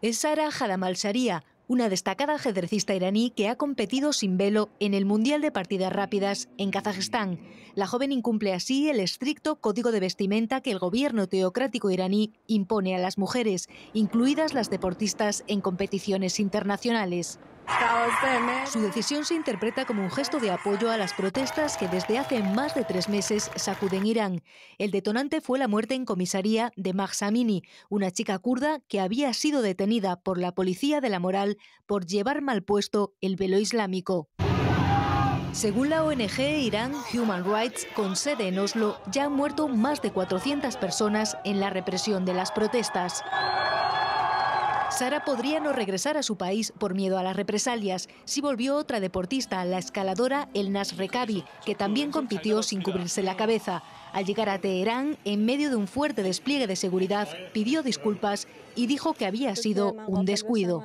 es Sara Sharia, una destacada ajedrecista iraní que ha competido sin velo en el Mundial de Partidas Rápidas en Kazajistán. La joven incumple así el estricto código de vestimenta que el gobierno teocrático iraní impone a las mujeres, incluidas las deportistas en competiciones internacionales. Su decisión se interpreta como un gesto de apoyo a las protestas que desde hace más de tres meses sacuden Irán. El detonante fue la muerte en comisaría de Mahsa una chica kurda que había sido detenida por la policía de la moral por llevar mal puesto el velo islámico. Según la ONG Irán Human Rights, con sede en Oslo, ya han muerto más de 400 personas en la represión de las protestas. Sara podría no regresar a su país por miedo a las represalias si volvió otra deportista, la escaladora Elnas Rekabi, que también compitió sin cubrirse la cabeza. Al llegar a Teherán, en medio de un fuerte despliegue de seguridad, pidió disculpas y dijo que había sido un descuido.